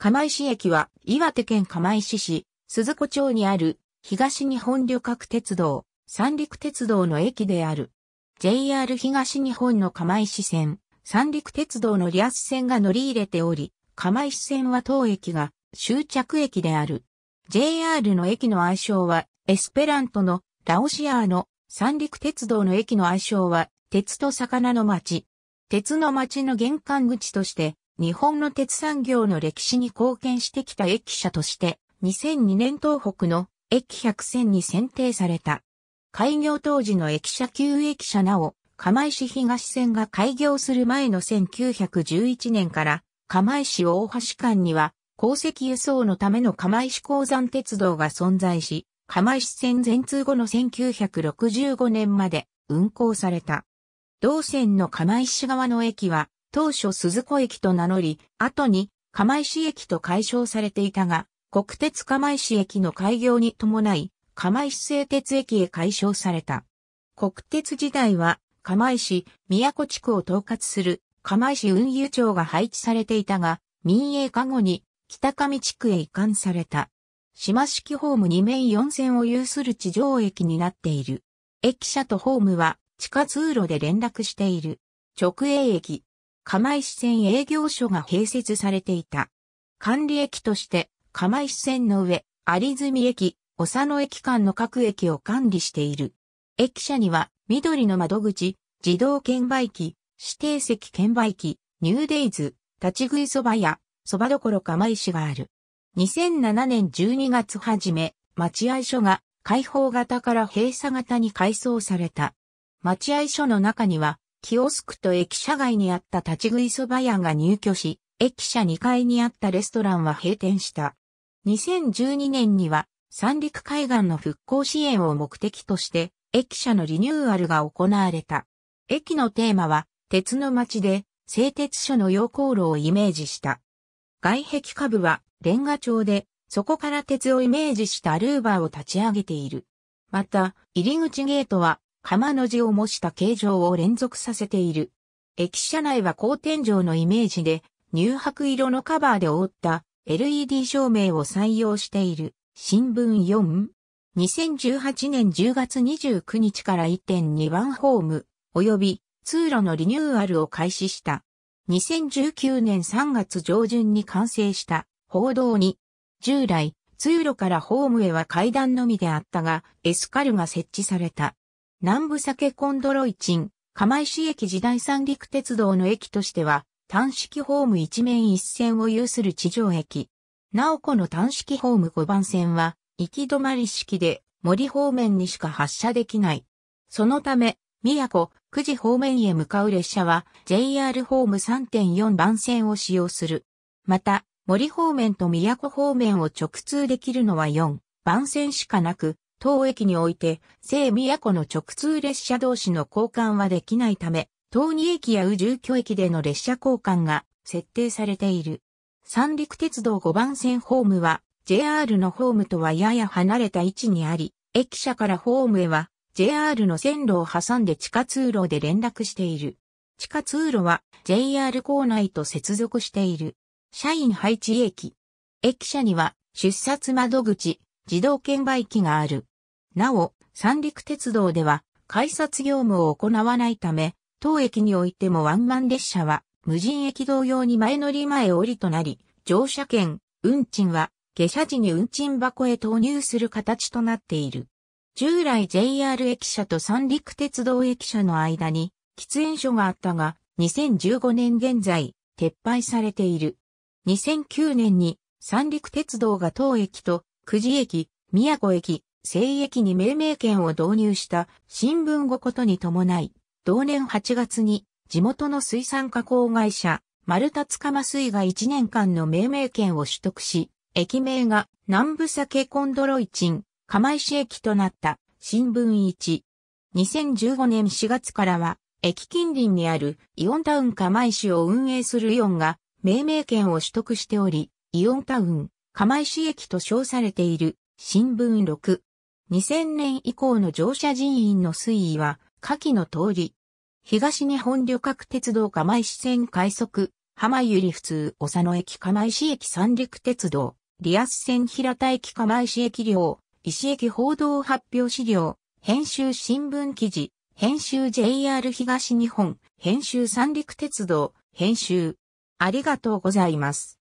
釜石駅は岩手県釜石市鈴子町にある東日本旅客鉄道三陸鉄道の駅である。JR 東日本の釜石線、三陸鉄道のリアス線が乗り入れており、釜石線は当駅が終着駅である。JR の駅の愛称はエスペラントのラオシアーの三陸鉄道の駅の愛称は鉄と魚の町。鉄の町の玄関口として日本の鉄産業の歴史に貢献してきた駅舎として、2002年東北の駅百選に選定された。開業当時の駅舎旧駅舎なお、釜石東線が開業する前の1911年から、釜石大橋間には、鉱石輸送のための釜石鉱山鉄道が存在し、釜石線全通後の1965年まで運行された。同線の釜石側の駅は、当初鈴子駅と名乗り、後に釜石駅と解消されていたが、国鉄釜石駅の開業に伴い、釜石製鉄駅へ解消された。国鉄時代は、釜石、宮古地区を統括する釜石運輸庁が配置されていたが、民営化後に北上地区へ移管された。島式ホーム2面4線を有する地上駅になっている。駅舎とホームは地下通路で連絡している。直営駅、釜石線営業所が併設されていた。管理駅として、釜石線の上、有住駅、小佐野駅間の各駅を管理している。駅舎には、緑の窓口、自動券売機、指定席券売機、ニューデイズ、立ち食いそば屋、そばろ釜石がある。2007年12月初め、待合所が開放型から閉鎖型に改装された。待合所の中にはキオスクと駅舎外にあった立ち食いそば屋が入居し、駅舎2階にあったレストランは閉店した。2012年には三陸海岸の復興支援を目的として、駅舎のリニューアルが行われた。駅のテーマは、鉄の街で、製鉄所の溶鉱炉をイメージした。外壁下部は、レンガ調で、そこから鉄をイメージしたルーバーを立ち上げている。また、入り口ゲートは、釜の字を模した形状を連続させている。駅舎内は高天井のイメージで、乳白色のカバーで覆った LED 照明を採用している。新聞4。2018年10月29日から1.2番ホーム、及び通路のリニューアルを開始した。2019年3月上旬に完成した報道に、従来、通路からホームへは階段のみであったが、エスカルが設置された。南部酒コンドロイチン、釜石駅時代三陸鉄道の駅としては、単式ホーム一面一線を有する地上駅。なおこの単式ホーム5番線は、行き止まり式で森方面にしか発車できない。そのため、宮古、久慈方面へ向かう列車は JR ホーム3.4番線を使用する。また、森方面と宮古方面を直通できるのは4番線しかなく、当駅において、聖湖の直通列車同士の交換はできないため、東二駅や宇住居駅での列車交換が設定されている。三陸鉄道5番線ホームは JR のホームとはやや離れた位置にあり、駅舎からホームへは JR の線路を挟んで地下通路で連絡している。地下通路は JR 構内と接続している。社員配置駅。駅舎には出札窓口、自動券売機がある。なお、三陸鉄道では改札業務を行わないため、当駅においてもワンマン列車は無人駅同様に前乗り前降りとなり、乗車券、運賃は下車時に運賃箱へ投入する形となっている。従来 JR 駅舎と三陸鉄道駅舎の間に喫煙所があったが、2015年現在、撤廃されている。2009年に三陸鉄道が当駅と久慈駅、宮古駅、西駅に命名権を導入した新聞後ことに伴い、同年8月に地元の水産加工会社、丸田塚間水が1年間の命名権を取得し、駅名が南部酒コンドロイチン、釜石駅となった新聞1。2015年4月からは、駅近隣にあるイオンタウン釜石を運営するイオンが命名権を取得しており、イオンタウン、釜石駅と称されている新聞6。2000年以降の乗車人員の推移は、下記の通り。東日本旅客鉄道釜石線快速、浜ゆり普通、佐野駅釜石駅三陸鉄道、リアス線平田駅釜石駅両、石駅報道発表資料、編集新聞記事、編集 JR 東日本、編集三陸鉄道、編集。ありがとうございます。